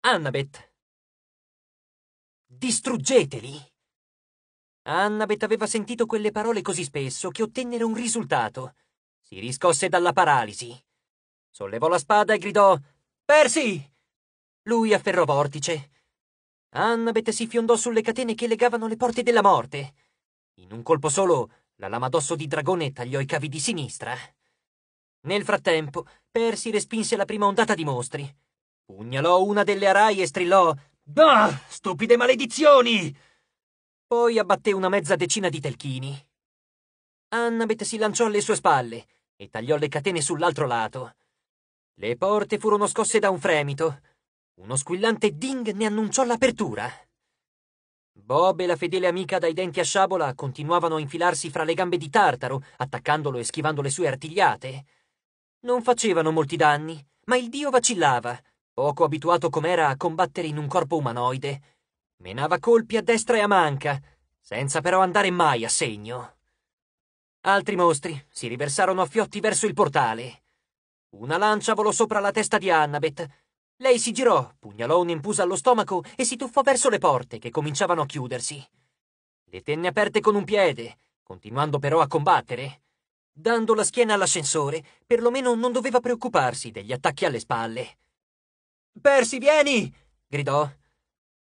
Annabeth. Distruggeteli! Annabeth aveva sentito quelle parole così spesso che ottennero un risultato. Si riscosse dalla paralisi. Sollevò la spada e gridò Percy! Lui afferrò vortice. Annabeth si fiondò sulle catene che legavano le porte della morte. In un colpo solo, la lama d'osso di dragone tagliò i cavi di sinistra. Nel frattempo, Percy respinse la prima ondata di mostri. Pugnalò una delle araie e strillò Bah! Stupide maledizioni! Poi abbatté una mezza decina di telchini. Annabeth si lanciò alle sue spalle e tagliò le catene sull'altro lato. Le porte furono scosse da un fremito. Uno squillante ding ne annunciò l'apertura. Bob e la fedele amica dai denti a sciabola continuavano a infilarsi fra le gambe di Tartaro, attaccandolo e schivando le sue artigliate. Non facevano molti danni, ma il dio vacillava poco abituato com'era a combattere in un corpo umanoide, menava colpi a destra e a manca, senza però andare mai a segno. Altri mostri si riversarono a fiotti verso il portale. Una lancia volò sopra la testa di Annabeth. Lei si girò, pugnalò un'impusa allo stomaco e si tuffò verso le porte che cominciavano a chiudersi. Le tenne aperte con un piede, continuando però a combattere. Dando la schiena all'ascensore, perlomeno non doveva preoccuparsi degli attacchi alle spalle. Persi, vieni! gridò.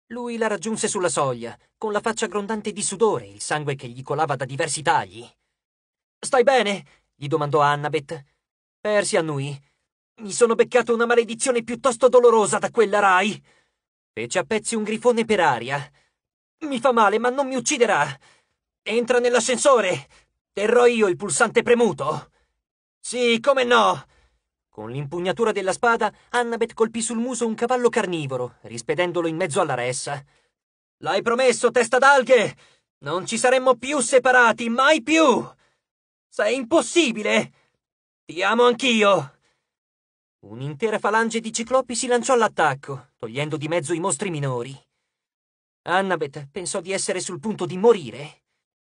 Lui la raggiunse sulla soglia, con la faccia grondante di sudore, il sangue che gli colava da diversi tagli. Stai bene? gli domandò Annabeth. Persi annui. Mi sono beccato una maledizione piuttosto dolorosa da quella Rai. Fece a pezzi un grifone per aria. Mi fa male, ma non mi ucciderà. Entra nell'ascensore. Terrò io il pulsante premuto. Sì, come no? Con l'impugnatura della spada, Annabeth colpì sul muso un cavallo carnivoro, rispedendolo in mezzo alla ressa. L'hai promesso, testa d'alghe! Non ci saremmo più separati, mai più! Sei impossibile! Ti amo anch'io! Un'intera falange di ciclopi si lanciò all'attacco, togliendo di mezzo i mostri minori. Annabeth pensò di essere sul punto di morire.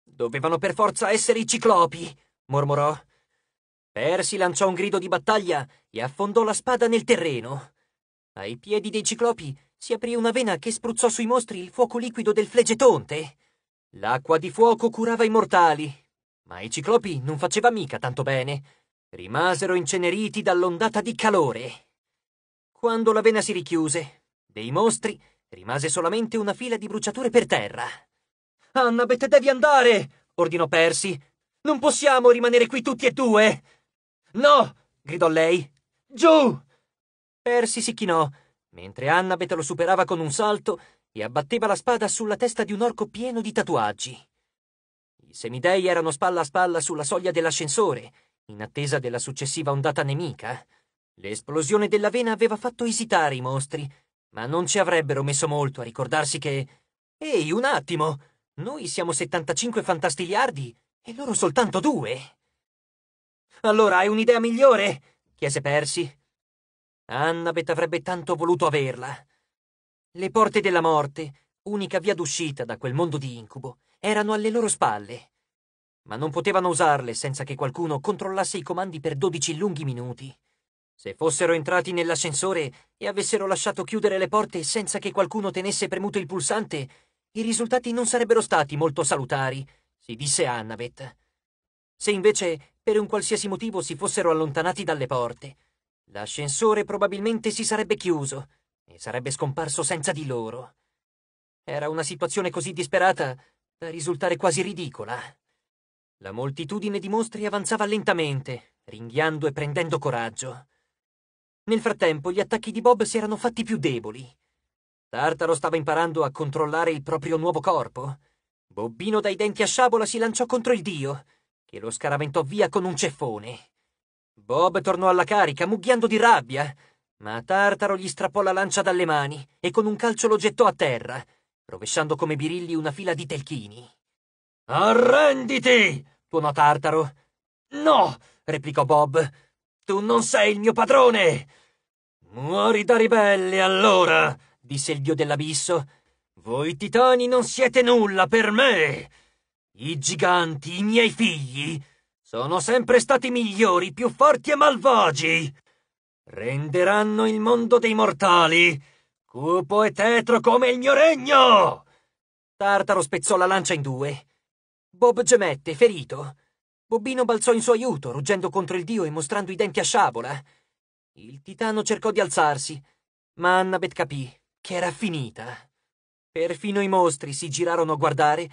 Dovevano per forza essere i ciclopi, mormorò. Persi lanciò un grido di battaglia e affondò la spada nel terreno. Ai piedi dei ciclopi si aprì una vena che spruzzò sui mostri il fuoco liquido del flegetonte. L'acqua di fuoco curava i mortali, ma ai ciclopi non faceva mica tanto bene. Rimasero inceneriti dall'ondata di calore. Quando la vena si richiuse, dei mostri rimase solamente una fila di bruciature per terra. Annabeth, devi andare! ordinò Percy. Non possiamo rimanere qui tutti e due! No! gridò lei. Giù! Percy si chinò, mentre Annabeth lo superava con un salto e abbatteva la spada sulla testa di un orco pieno di tatuaggi. I semidei erano spalla a spalla sulla soglia dell'ascensore, in attesa della successiva ondata nemica. L'esplosione della vena aveva fatto esitare i mostri, ma non ci avrebbero messo molto a ricordarsi che... Ehi, un attimo! Noi siamo 75 fantastiliardi e loro soltanto due! Allora hai un'idea migliore? chiese Percy. Annabeth avrebbe tanto voluto averla. Le porte della morte, unica via d'uscita da quel mondo di incubo, erano alle loro spalle. Ma non potevano usarle senza che qualcuno controllasse i comandi per dodici lunghi minuti. Se fossero entrati nell'ascensore e avessero lasciato chiudere le porte senza che qualcuno tenesse premuto il pulsante, i risultati non sarebbero stati molto salutari, si disse a Annabeth. Se invece per un qualsiasi motivo si fossero allontanati dalle porte. L'ascensore probabilmente si sarebbe chiuso e sarebbe scomparso senza di loro. Era una situazione così disperata da risultare quasi ridicola. La moltitudine di mostri avanzava lentamente, ringhiando e prendendo coraggio. Nel frattempo gli attacchi di Bob si erano fatti più deboli. Tartaro stava imparando a controllare il proprio nuovo corpo. Bobbino dai denti a sciabola si lanciò contro il dio che lo scaraventò via con un ceffone. Bob tornò alla carica, mugghiando di rabbia, ma Tartaro gli strappò la lancia dalle mani e con un calcio lo gettò a terra, rovesciando come birilli una fila di telchini. Arrenditi! tuonò Tartaro. No! replicò Bob. Tu non sei il mio padrone! Muori da ribelle, allora! disse il dio dell'abisso. Voi titani non siete nulla per me! I giganti, i miei figli, sono sempre stati migliori, più forti e malvagi. Renderanno il mondo dei mortali cupo e tetro come il mio regno! Tartaro spezzò la lancia in due. Bob gemette, ferito. Bobbino balzò in suo aiuto, ruggendo contro il dio e mostrando i denti a sciabola. Il titano cercò di alzarsi, ma Annabeth capì che era finita. Perfino i mostri si girarono a guardare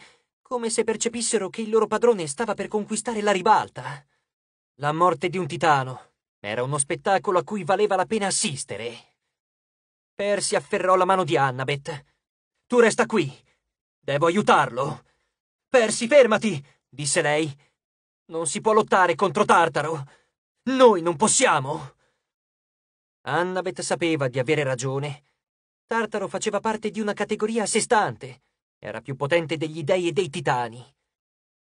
come se percepissero che il loro padrone stava per conquistare la ribalta. La morte di un titano era uno spettacolo a cui valeva la pena assistere. Percy afferrò la mano di Annabeth. Tu resta qui. Devo aiutarlo. Percy, fermati, disse lei. Non si può lottare contro Tartaro. Noi non possiamo. Annabeth sapeva di avere ragione. Tartaro faceva parte di una categoria a sé stante era più potente degli dei e dei titani.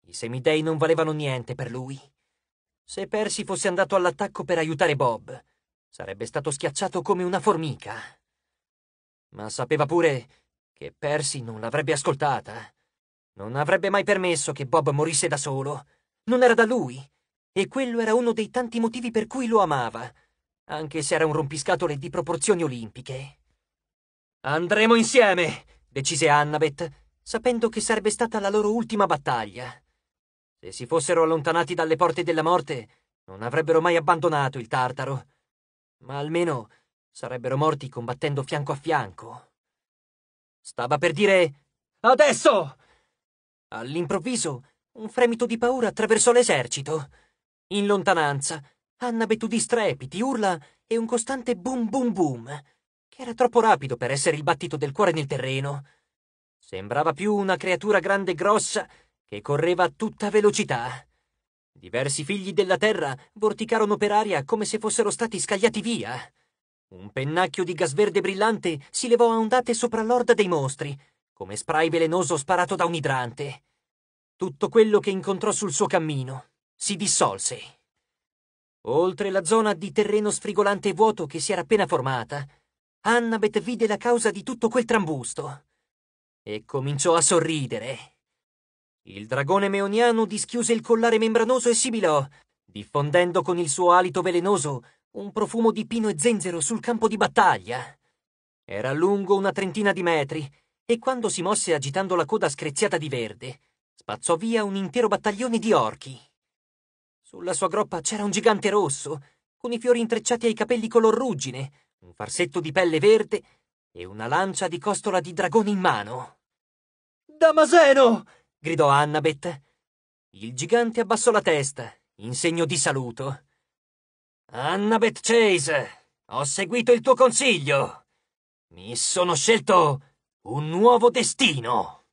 I semidei non valevano niente per lui. Se Percy fosse andato all'attacco per aiutare Bob, sarebbe stato schiacciato come una formica. Ma sapeva pure che Percy non l'avrebbe ascoltata. Non avrebbe mai permesso che Bob morisse da solo. Non era da lui. E quello era uno dei tanti motivi per cui lo amava, anche se era un rompiscatole di proporzioni olimpiche. Andremo insieme, decise Annabeth, sapendo che sarebbe stata la loro ultima battaglia. Se si fossero allontanati dalle porte della morte, non avrebbero mai abbandonato il Tartaro, ma almeno sarebbero morti combattendo fianco a fianco. Stava per dire Adesso! All'improvviso, un fremito di paura attraversò l'esercito. In lontananza, Anna betudì strepiti, urla e un costante boom boom boom, che era troppo rapido per essere il battito del cuore nel terreno. Sembrava più una creatura grande e grossa che correva a tutta velocità. Diversi figli della terra vorticarono per aria come se fossero stati scagliati via. Un pennacchio di gas verde brillante si levò a ondate sopra l'orda dei mostri, come spray velenoso sparato da un idrante. Tutto quello che incontrò sul suo cammino si dissolse. Oltre la zona di terreno sfrigolante e vuoto che si era appena formata, Annabeth vide la causa di tutto quel trambusto e cominciò a sorridere. Il dragone meoniano dischiuse il collare membranoso e sibilò, diffondendo con il suo alito velenoso un profumo di pino e zenzero sul campo di battaglia. Era lungo una trentina di metri e quando si mosse agitando la coda screziata di verde, spazzò via un intero battaglione di orchi. Sulla sua groppa c'era un gigante rosso, con i fiori intrecciati ai capelli color ruggine, un farsetto di pelle verde e una lancia di costola di dragone in mano. Damaseno! gridò Annabeth. Il gigante abbassò la testa, in segno di saluto. Annabeth Chase, ho seguito il tuo consiglio. Mi sono scelto un nuovo destino.